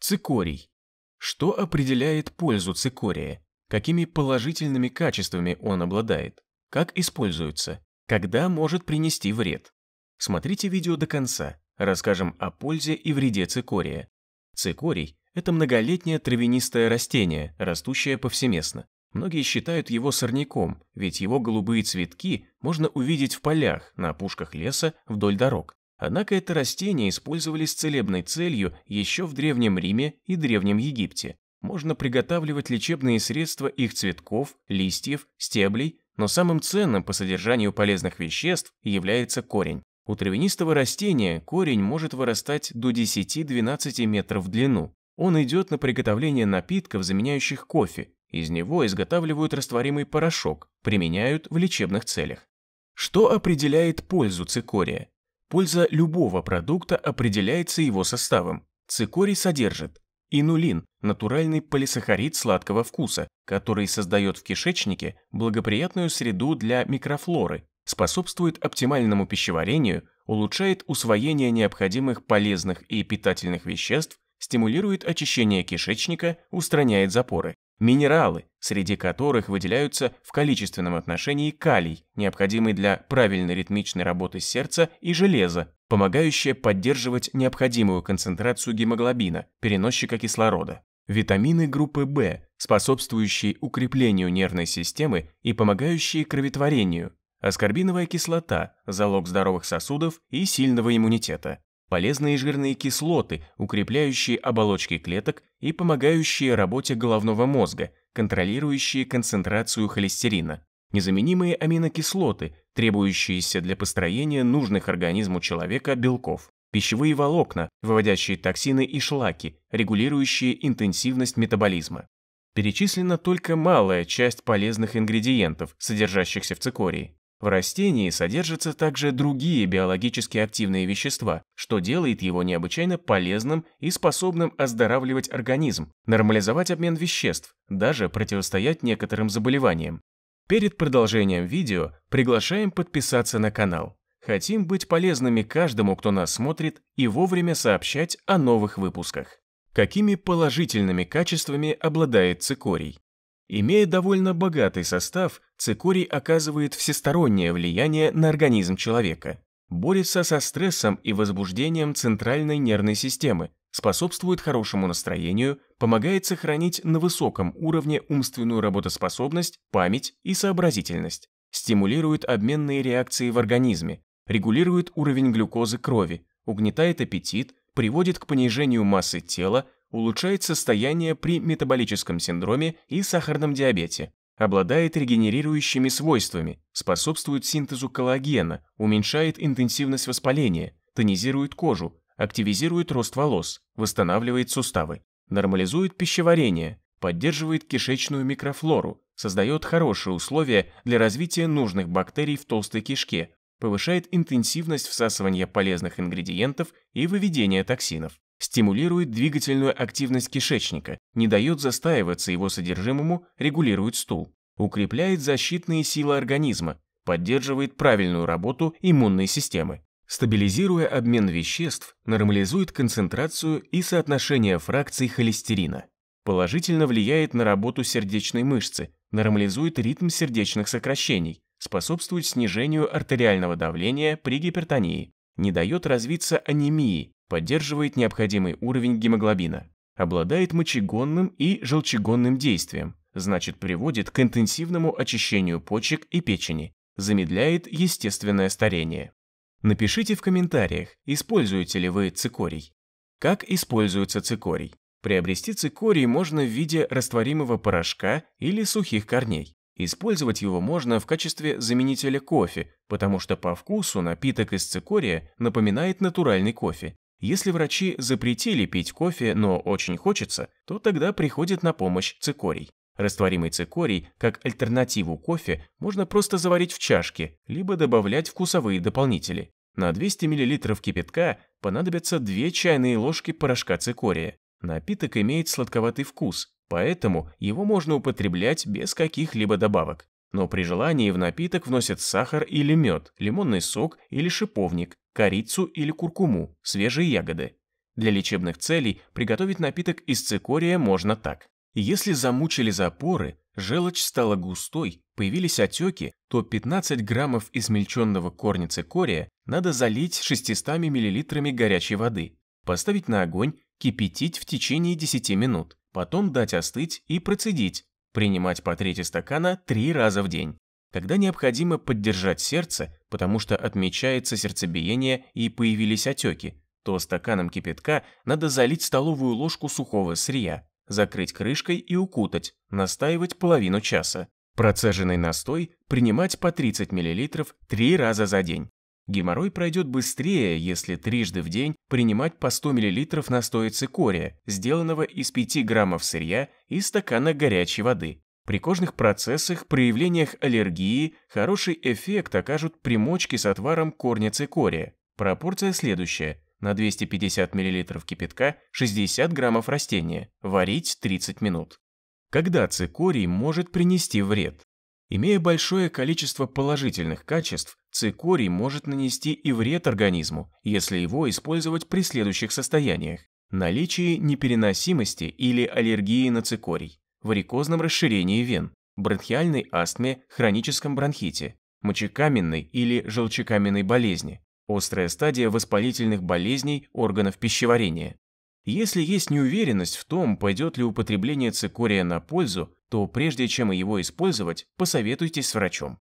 Цикорий. Что определяет пользу цикория? Какими положительными качествами он обладает? Как используется? Когда может принести вред? Смотрите видео до конца. Расскажем о пользе и вреде цикория. Цикорий – это многолетнее травянистое растение, растущее повсеместно. Многие считают его сорняком, ведь его голубые цветки можно увидеть в полях, на опушках леса, вдоль дорог. Однако это растение использовали с целебной целью еще в Древнем Риме и Древнем Египте. Можно приготавливать лечебные средства их цветков, листьев, стеблей, но самым ценным по содержанию полезных веществ является корень. У травянистого растения корень может вырастать до 10-12 метров в длину. Он идет на приготовление напитков, заменяющих кофе, из него изготавливают растворимый порошок, применяют в лечебных целях. Что определяет пользу цикория? Польза любого продукта определяется его составом. Цикорий содержит инулин – натуральный полисахарид сладкого вкуса, который создает в кишечнике благоприятную среду для микрофлоры, способствует оптимальному пищеварению, улучшает усвоение необходимых полезных и питательных веществ, стимулирует очищение кишечника, устраняет запоры минералы, среди которых выделяются в количественном отношении калий, необходимый для правильной ритмичной работы сердца, и железа, помогающее поддерживать необходимую концентрацию гемоглобина, переносчика кислорода. Витамины группы В, способствующие укреплению нервной системы и помогающие кроветворению, аскорбиновая кислота, залог здоровых сосудов и сильного иммунитета полезные жирные кислоты, укрепляющие оболочки клеток и помогающие работе головного мозга, контролирующие концентрацию холестерина, незаменимые аминокислоты, требующиеся для построения нужных организму человека белков, пищевые волокна, выводящие токсины и шлаки, регулирующие интенсивность метаболизма. Перечислена только малая часть полезных ингредиентов, содержащихся в цикории. В растении содержатся также другие биологически активные вещества, что делает его необычайно полезным и способным оздоравливать организм, нормализовать обмен веществ, даже противостоять некоторым заболеваниям. Перед продолжением видео приглашаем подписаться на канал. Хотим быть полезными каждому, кто нас смотрит, и вовремя сообщать о новых выпусках. Какими положительными качествами обладает цикорий? Имея довольно богатый состав, цикорий оказывает всестороннее влияние на организм человека. Борется со стрессом и возбуждением центральной нервной системы, способствует хорошему настроению, помогает сохранить на высоком уровне умственную работоспособность, память и сообразительность, стимулирует обменные реакции в организме, регулирует уровень глюкозы крови, угнетает аппетит, приводит к понижению массы тела, улучшает состояние при метаболическом синдроме и сахарном диабете, обладает регенерирующими свойствами, способствует синтезу коллагена, уменьшает интенсивность воспаления, тонизирует кожу, активизирует рост волос, восстанавливает суставы, нормализует пищеварение, поддерживает кишечную микрофлору, создает хорошие условия для развития нужных бактерий в толстой кишке, повышает интенсивность всасывания полезных ингредиентов и выведения токсинов. Стимулирует двигательную активность кишечника, не дает застаиваться его содержимому, регулирует стул. Укрепляет защитные силы организма, поддерживает правильную работу иммунной системы. Стабилизируя обмен веществ, нормализует концентрацию и соотношение фракций холестерина. Положительно влияет на работу сердечной мышцы, нормализует ритм сердечных сокращений, способствует снижению артериального давления при гипертонии, не дает развиться анемии, поддерживает необходимый уровень гемоглобина, обладает мочегонным и желчегонным действием, значит приводит к интенсивному очищению почек и печени, замедляет естественное старение. Напишите в комментариях, используете ли вы цикорий. Как используется цикорий? Приобрести цикорий можно в виде растворимого порошка или сухих корней. Использовать его можно в качестве заменителя кофе, потому что по вкусу напиток из цикория напоминает натуральный кофе, если врачи запретили пить кофе, но очень хочется, то тогда приходит на помощь цикорий. Растворимый цикорий, как альтернативу кофе, можно просто заварить в чашке, либо добавлять вкусовые дополнители. На 200 мл кипятка понадобятся 2 чайные ложки порошка цикория. Напиток имеет сладковатый вкус, поэтому его можно употреблять без каких-либо добавок. Но при желании в напиток вносят сахар или мед, лимонный сок или шиповник, корицу или куркуму, свежие ягоды. Для лечебных целей приготовить напиток из цикория можно так. Если замучили запоры, желчь стала густой, появились отеки, то 15 граммов измельченного корня цикория надо залить 600 миллилитрами горячей воды, поставить на огонь, кипятить в течение 10 минут, потом дать остыть и процедить, принимать по трети стакана 3 раза в день. Тогда необходимо поддержать сердце, потому что отмечается сердцебиение и появились отеки, то стаканом кипятка надо залить столовую ложку сухого сырья, закрыть крышкой и укутать, настаивать половину часа. Процеженный настой принимать по 30 мл 3 раза за день. Геморрой пройдет быстрее, если трижды в день принимать по 100 мл настоя цикория, сделанного из 5 граммов сырья и стакана горячей воды. При кожных процессах, проявлениях аллергии хороший эффект окажут примочки с отваром корня цикория. Пропорция следующая. На 250 мл кипятка 60 граммов растения. Варить 30 минут. Когда цикорий может принести вред? Имея большое количество положительных качеств, цикорий может нанести и вред организму, если его использовать при следующих состояниях. наличие непереносимости или аллергии на цикорий, варикозном расширении вен, бронхиальной астме, хроническом бронхите, мочекаменной или желчекаменной болезни, острая стадия воспалительных болезней органов пищеварения. Если есть неуверенность в том, пойдет ли употребление цикория на пользу, то прежде чем его использовать, посоветуйтесь с врачом.